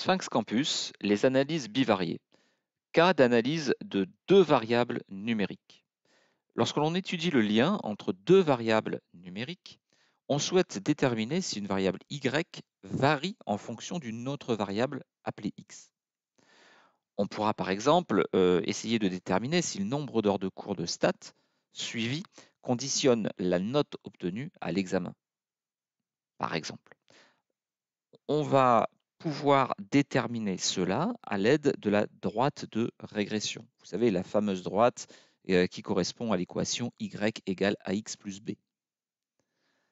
Sphinx Campus, les analyses bivariées. Cas d'analyse de deux variables numériques. Lorsque l'on étudie le lien entre deux variables numériques, on souhaite déterminer si une variable y varie en fonction d'une autre variable appelée x. On pourra par exemple euh, essayer de déterminer si le nombre d'heures de cours de stats suivies conditionne la note obtenue à l'examen, par exemple. On va pouvoir déterminer cela à l'aide de la droite de régression. Vous savez, la fameuse droite euh, qui correspond à l'équation y égale à x plus b.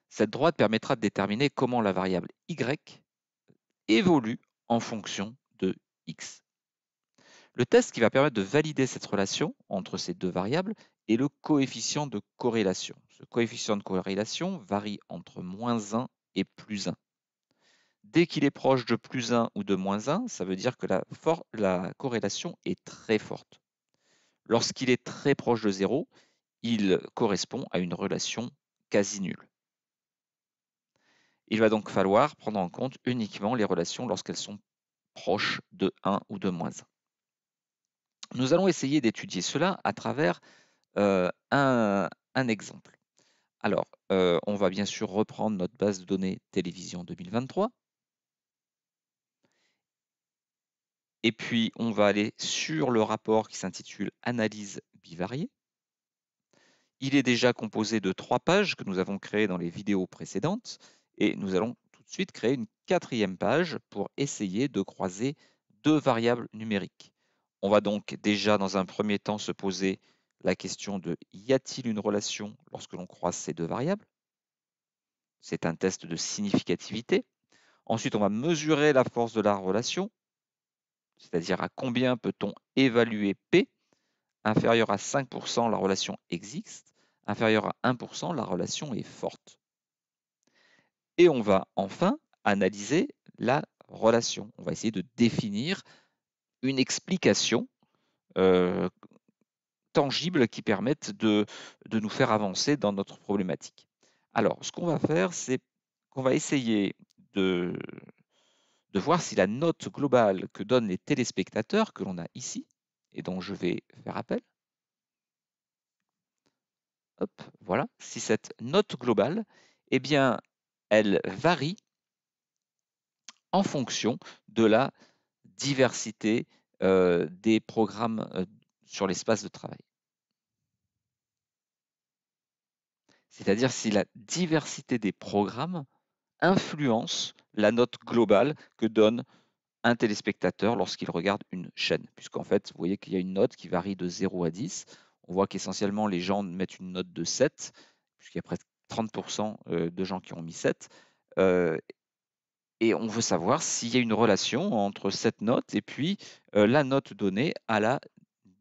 Cette droite permettra de déterminer comment la variable y évolue en fonction de x. Le test qui va permettre de valider cette relation entre ces deux variables est le coefficient de corrélation. Ce coefficient de corrélation varie entre moins 1 et plus 1. Dès qu'il est proche de plus 1 ou de moins 1, ça veut dire que la, corrélation est très forte. Lorsqu'il est très proche de 0, il correspond à une relation quasi nulle. Il va donc falloir prendre en compte uniquement les relations lorsqu'elles sont proches de 1 ou de moins 1. Nous allons essayer d'étudier cela à travers euh, un, exemple. Alors, euh, on va bien sûr reprendre notre base de données télévision 2023. Et puis, on va aller sur le rapport qui s'intitule Analyse bivariée. Il est déjà composé de trois pages que nous avons créées dans les vidéos précédentes et nous allons tout de suite créer une quatrième page pour essayer de croiser deux variables numériques. On va donc déjà dans un premier temps se poser la question de y a-t-il une relation lorsque l'on croise ces deux variables C'est un test de significativité. Ensuite, on va mesurer la force de la relation c'est-à-dire à combien peut-on évaluer P, inférieur à 5%, la relation existe, inférieur à 1%, la relation est forte. Et on va enfin analyser la relation. On va essayer de définir une explication euh, tangible qui permette de nous faire avancer dans notre problématique. Alors, ce qu'on va faire, c'est qu'on va essayer de de voir si la note globale que donnent les téléspectateurs, que l'on a ici, et dont je vais faire appel, voilà, si cette note globale, eh bien, elle varie en fonction de la diversité euh, des programmes euh, sur l'espace de travail. C'est-à-dire si la diversité des programmes influence la note globale que donne un téléspectateur lorsqu'il regarde une chaîne. Puisqu'en fait, vous voyez qu'il y a une note qui varie de 0 à 10. On voit qu'essentiellement, les gens mettent une note de 7, puisqu'il y a près 30% euh, de gens qui ont mis 7. Euh, et on veut savoir s'il y a une relation entre cette note et puis euh, la note donnée à la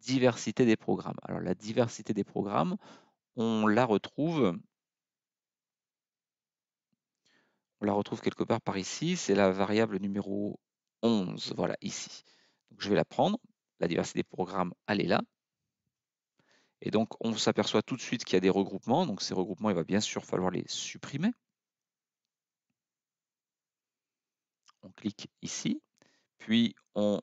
diversité des programmes. Alors la diversité des programmes, on la retrouve on la retrouve quelque part par ici, c'est la variable numéro 11, voilà, ici. Donc, je vais la prendre, la diversité des programmes, elle est là. Et donc, on s'aperçoit tout de suite qu'il y a des regroupements, donc ces regroupements, il va bien sûr falloir les supprimer. On clique ici, puis on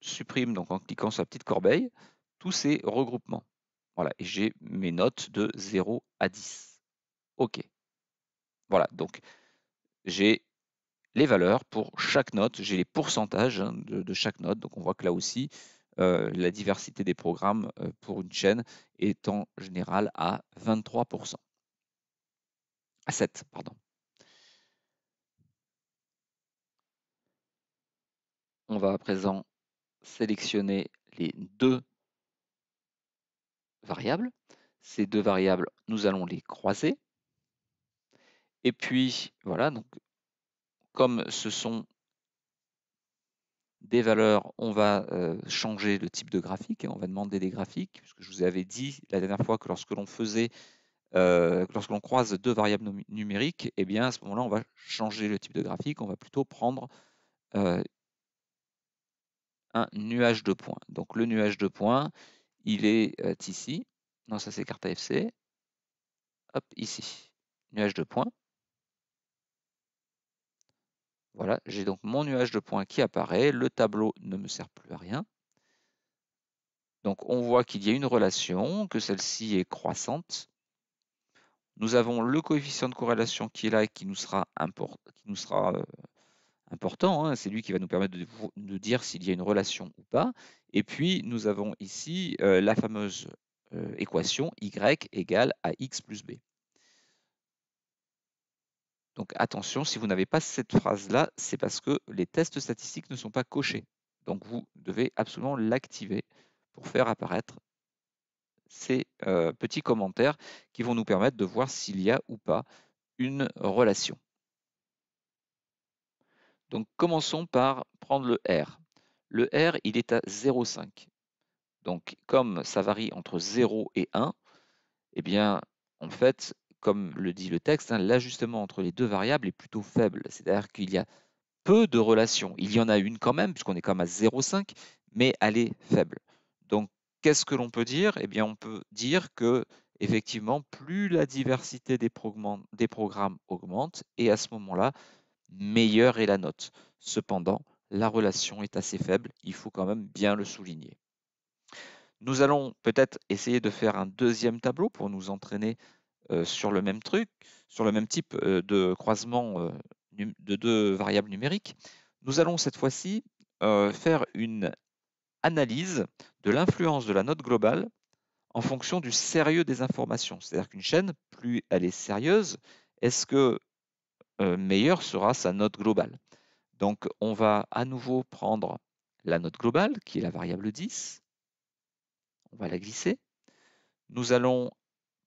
supprime, donc en cliquant sur la petite corbeille, tous ces regroupements. Voilà, et j'ai mes notes de 0 à 10. OK. Voilà, donc j'ai les valeurs pour chaque note, j'ai les pourcentages hein, de, chaque note. Donc on voit que là aussi, euh, la diversité des programmes euh, pour une chaîne est en général à 23%. À 7, pardon. On va à présent sélectionner les deux variables. Ces deux variables, nous allons les croiser. Et puis, voilà, donc, comme ce sont des valeurs, on va changer le type de graphique et on va demander des graphiques, puisque je vous avais dit la dernière fois que lorsque l'on faisait, lorsque l'on croise deux variables numériques, eh bien à ce moment-là, on va changer le type de graphique, on va plutôt prendre un nuage de points. Donc le nuage de points, il est ici. Non, ça c'est carte AFC. Hop, ici. Nuage de points. Voilà, j'ai donc mon nuage de points qui apparaît, le tableau ne me sert plus à rien. Donc on voit qu'il y a une relation, que celle-ci est croissante. Nous avons le coefficient de corrélation qui est là et qui nous sera, euh, important. Hein. C'est lui qui va nous permettre de, dire s'il y a une relation ou pas. Et puis nous avons ici euh, la fameuse euh, équation y égale à x plus b. Donc attention, si vous n'avez pas cette phrase-là, c'est parce que les tests statistiques ne sont pas cochés. Donc vous devez absolument l'activer pour faire apparaître ces euh, petits commentaires qui vont nous permettre de voir s'il y a ou pas une relation. Donc commençons par prendre le R. Le R, il est à 0,5. Donc comme ça varie entre 0 et 1, eh bien en fait, comme le dit le texte, hein, l'ajustement entre les deux variables est plutôt faible. C'est-à-dire qu'il y a peu de relations. Il y en a une quand même, puisqu'on est quand même à 0,5, mais elle est faible. Donc, qu'est-ce que l'on peut dire Eh bien, on peut dire que effectivement, plus la diversité des programmes augmente, et à ce moment-là, meilleure est la note. Cependant, la relation est assez faible, il faut quand même bien le souligner. Nous allons peut-être essayer de faire un deuxième tableau pour nous entraîner euh, sur le même truc, sur le même type euh, de croisement euh, de deux variables numériques, nous allons cette fois-ci faire une analyse de l'influence de la note globale en fonction du sérieux des informations. C'est-à-dire qu'une chaîne, plus elle est sérieuse, est-ce que meilleure sera sa note globale Donc on va à nouveau prendre la note globale, qui est la variable 10. On va la glisser. Nous allons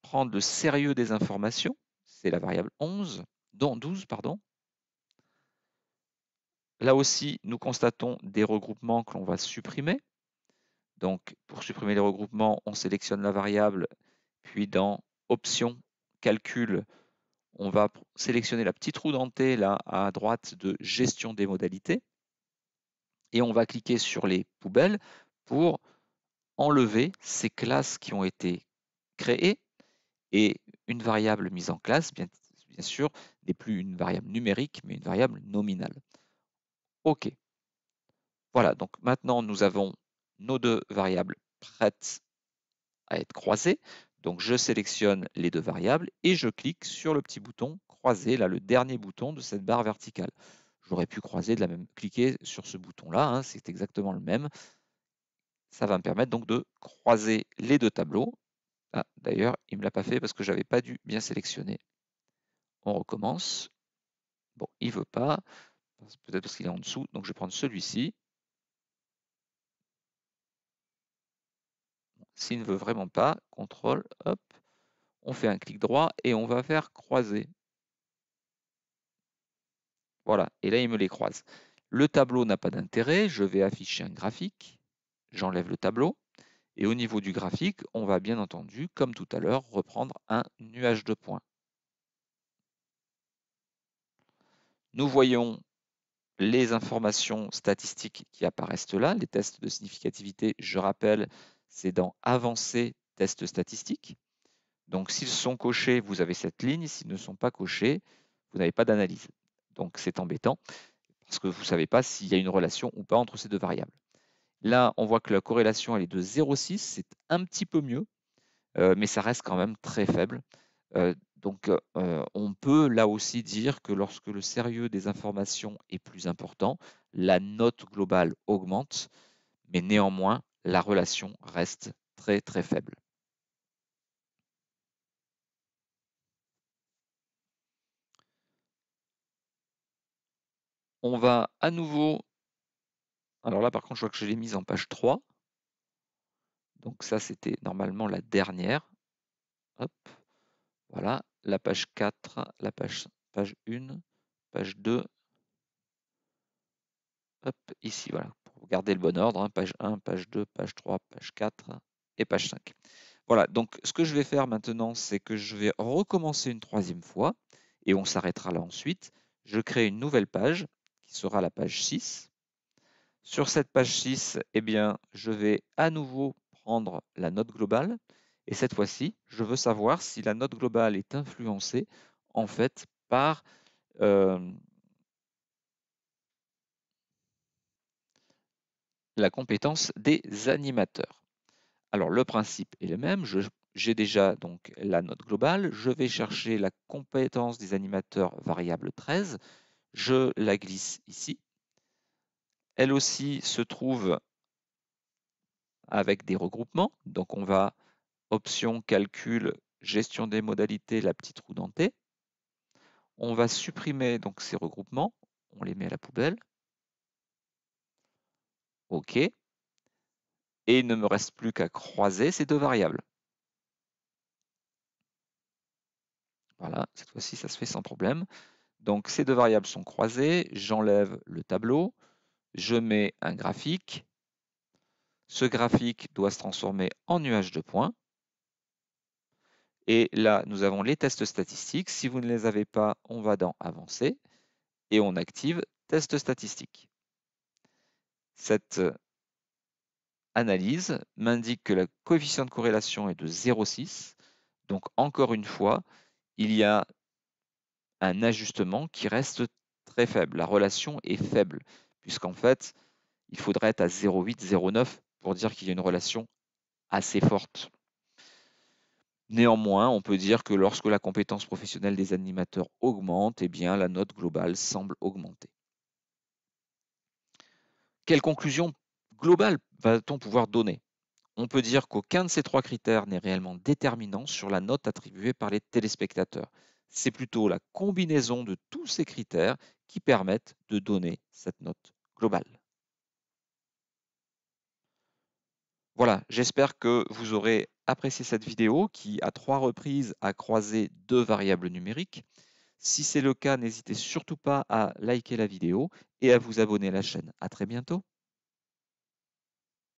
prendre le sérieux des informations, c'est la variable 11, dans 12, pardon. Là aussi, nous constatons des regroupements que l'on va supprimer. Donc, pour supprimer les regroupements, on sélectionne la variable, puis dans Options, Calcul, on va sélectionner la petite roue dentée là à droite de Gestion des modalités, et on va cliquer sur les poubelles pour enlever ces classes qui ont été créées et une variable mise en classe, bien, sûr, n'est plus une variable numérique, mais une variable nominale. OK. Voilà, donc maintenant nous avons nos deux variables prêtes à être croisées. Donc je sélectionne les deux variables et je clique sur le petit bouton croiser, là le dernier bouton de cette barre verticale. J'aurais pu croiser de la même, cliquer sur ce bouton-là, hein, c'est exactement le même. Ça va me permettre donc de croiser les deux tableaux ah, D'ailleurs, il ne me l'a pas fait parce que je n'avais pas dû bien sélectionner. On recommence. Bon, il ne veut pas. Peut-être parce qu'il est en dessous. Donc, je vais prendre celui-ci. S'il ne veut vraiment pas, contrôle, hop, on fait un clic droit et on va faire croiser. Voilà, et là, il me les croise. Le tableau n'a pas d'intérêt, je vais afficher un graphique, j'enlève le tableau. Et au niveau du graphique, on va bien entendu, comme tout à l'heure, reprendre un nuage de points. Nous voyons les informations statistiques qui apparaissent là, les tests de significativité, je rappelle, c'est dans avancé, test statistiques. Donc s'ils sont cochés, vous avez cette ligne, s'ils ne sont pas cochés, vous n'avez pas d'analyse. Donc c'est embêtant, parce que vous ne savez pas s'il y a une relation ou pas entre ces deux variables. Là, on voit que la corrélation elle est de 0,6, c'est un petit peu mieux, euh, mais ça reste quand même très faible. Euh, donc, euh, on peut là aussi dire que lorsque le sérieux des informations est plus important, la note globale augmente, mais néanmoins, la relation reste très très faible. On va à nouveau alors là, par contre, je vois que je l'ai mise en page 3. Donc ça, c'était normalement la dernière. Hop. Voilà, la page 4, la page, page 1, page 2. Hop, ici, voilà, pour garder le bon ordre. Hein, page 1, page 2, page 3, page 4 et page 5. Voilà, donc ce que je vais faire maintenant, c'est que je vais recommencer une troisième fois et on s'arrêtera là ensuite. Je crée une nouvelle page qui sera la page 6. Sur cette page 6, eh bien, je vais à nouveau prendre la note globale. Et cette fois-ci, je veux savoir si la note globale est influencée en fait par euh, la compétence des animateurs. Alors le principe est le même, j'ai déjà donc la note globale, je vais chercher la compétence des animateurs variable 13, je la glisse ici, elle aussi se trouve avec des regroupements. Donc on va option calcul gestion des modalités la petite roue dentée. On va supprimer donc ces regroupements, on les met à la poubelle. OK. Et il ne me reste plus qu'à croiser ces deux variables. Voilà, cette fois-ci ça se fait sans problème. Donc ces deux variables sont croisées, j'enlève le tableau, je mets un graphique. Ce graphique doit se transformer en nuage de points. Et là, nous avons les tests statistiques. Si vous ne les avez pas, on va dans Avancer et on active test statistique. Cette euh, analyse m'indique que le coefficient de corrélation est de 0,6. Donc, encore une fois, il y a un ajustement qui reste très faible. La relation est faible puisqu'en fait, il faudrait être à 0,8, 0,9 pour dire qu'il y a une relation assez forte. Néanmoins, on peut dire que lorsque la compétence professionnelle des animateurs augmente, eh bien, la note globale semble augmenter. Quelle conclusion globale va-t-on pouvoir donner On peut dire qu'aucun de ces trois critères n'est réellement déterminant sur la note attribuée par les téléspectateurs. C'est plutôt la combinaison de tous ces critères qui permettent de donner cette note globale. Voilà, j'espère que vous aurez apprécié cette vidéo qui, à trois reprises, a croisé deux variables numériques. Si c'est le cas, n'hésitez surtout pas à liker la vidéo et à vous abonner à la chaîne. À très bientôt.